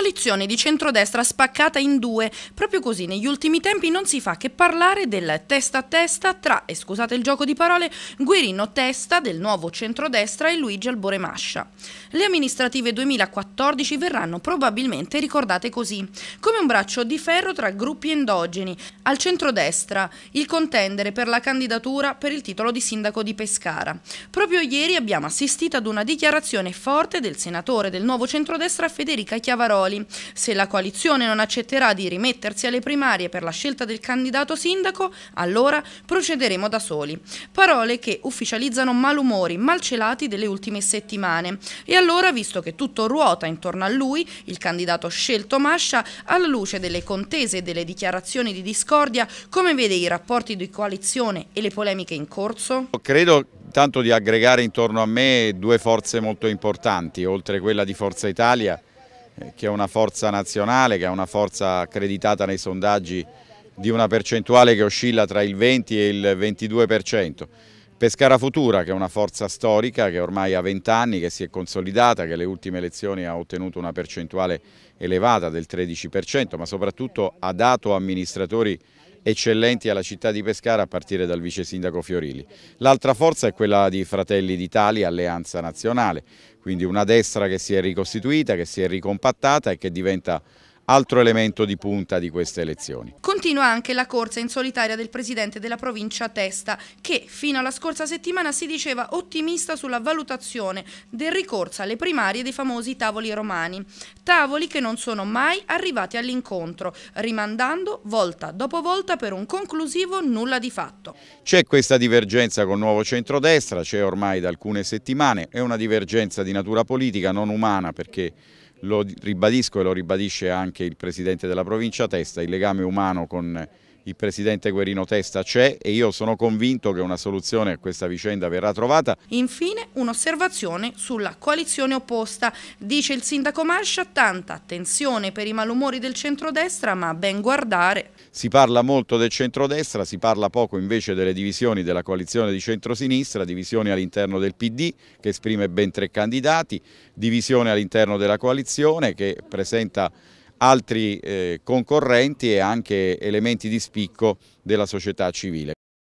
Coalizione di centrodestra spaccata in due. Proprio così negli ultimi tempi non si fa che parlare del testa a testa tra, e scusate il gioco di parole, Guerino Testa del nuovo centrodestra e Luigi Albore Mascia. Le amministrative 2014 verranno probabilmente ricordate così, come un braccio di ferro tra gruppi endogeni. Al centrodestra il contendere per la candidatura per il titolo di sindaco di Pescara. Proprio ieri abbiamo assistito ad una dichiarazione forte del senatore del nuovo centrodestra Federica Chiavaroli Calderoli. Se la coalizione non accetterà di rimettersi alle primarie per la scelta del candidato sindaco, allora procederemo da soli. Parole che ufficializzano malumori malcelati delle ultime settimane. E allora, visto che tutto ruota intorno a lui, il candidato scelto Mascia, alla luce delle contese e delle dichiarazioni di discordia, come vede i rapporti di coalizione e le polemiche in corso? Credo tanto di aggregare intorno a me due forze molto importanti, oltre quella di Forza Italia eh, che è una forza nazionale, che è una forza accreditata nei sondaggi di una percentuale che oscilla tra il 20 e il 22%. Pescara Futura, che è una forza storica che ormai ha 20 anni, che si è consolidata, che alle ultime elezioni ha ottenuto una percentuale elevata del 13%, ma soprattutto ha dato amministratori eccellenti alla città di Pescara a partire dal vice sindaco Fiorilli. L'altra forza è quella di Fratelli d'Italia, Alleanza Nazionale, quindi una destra che si è ricostituita, che si è ricompattata e che diventa altro elemento di punta di queste elezioni. Continua anche la corsa in solitaria del presidente della provincia Testa, che fino alla scorsa settimana si diceva ottimista sulla valutazione del ricorso alle primarie dei famosi tavoli romani. Tavoli che non sono mai arrivati all'incontro, rimandando volta dopo volta per un conclusivo nulla di fatto. C'è questa divergenza col nuovo centrodestra, c'è ormai da alcune settimane, è una divergenza di natura politica, non umana, perché lo ribadisco e lo ribadisce anche il presidente della provincia Testa, il legame umano con il presidente Guerino Testa c'è e io sono convinto che una soluzione a questa vicenda verrà trovata. Infine un'osservazione sulla coalizione opposta. Dice il sindaco Marscia tanta attenzione per i malumori del centrodestra ma ben guardare. Si parla molto del centrodestra, si parla poco invece delle divisioni della coalizione di centrosinistra, divisioni all'interno del PD che esprime ben tre candidati, divisione all'interno della coalizione che presenta altri eh, concorrenti e anche elementi di spicco della società civile.